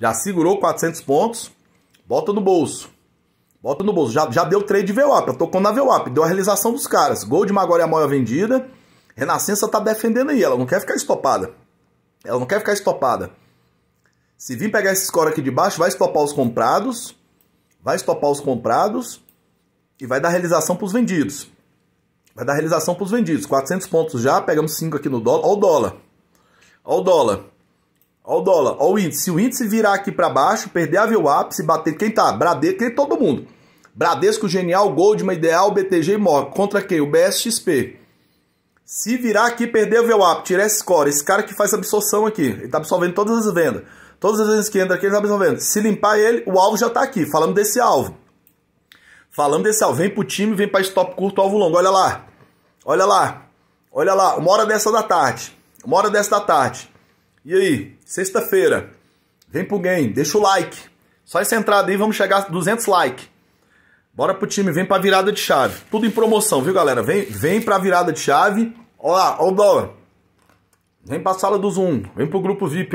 Já segurou 400 pontos. Bota no bolso. Bota no bolso. Já, já deu trade de VWAP. Eu tocou na VWAP. Deu a realização dos caras. Gol de Magória Moia vendida. Renascença tá defendendo aí. Ela não quer ficar estopada. Ela não quer ficar estopada. Se vir pegar esse score aqui de baixo, vai estopar os comprados. Vai estopar os comprados. E vai dar realização para os vendidos. Vai dar realização para os vendidos. 400 pontos já. Pegamos 5 aqui no dólar. Olha o dólar. Olha o dólar. Olha o dólar, olha o índice. Se o índice virar aqui para baixo, perder a VWAP, se bater quem tá? Bradesco, quem todo mundo. Bradesco, Genial, Goldman, Ideal, BTG e Mor. Contra quem? O BSXP. Se virar aqui, perder a VWAP, tirar esse score, esse cara que faz absorção aqui, ele tá absorvendo todas as vendas. Todas as vezes que entra aqui, ele tá absorvendo. Se limpar ele, o alvo já tá aqui. Falando desse alvo. Falando desse alvo. Vem pro time, vem para stop curto, alvo longo. Olha lá. Olha lá. Olha lá. Uma hora dessa da tarde. Uma hora dessa da tarde. E aí, sexta-feira, vem pro game, deixa o like. Só essa entrada aí, vamos chegar a 200 likes. Bora pro time, vem pra virada de chave. Tudo em promoção, viu, galera? Vem, vem pra virada de chave. Ó lá, ó o dólar. Vem pra sala do Zoom, vem pro grupo VIP.